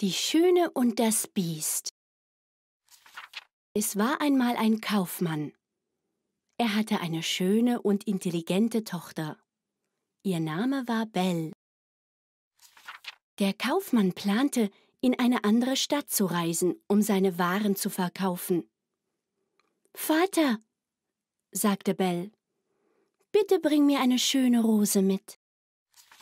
Die Schöne und das Biest Es war einmal ein Kaufmann. Er hatte eine schöne und intelligente Tochter. Ihr Name war Bell. Der Kaufmann plante, in eine andere Stadt zu reisen, um seine Waren zu verkaufen. Vater, sagte Bell, bitte bring mir eine schöne Rose mit.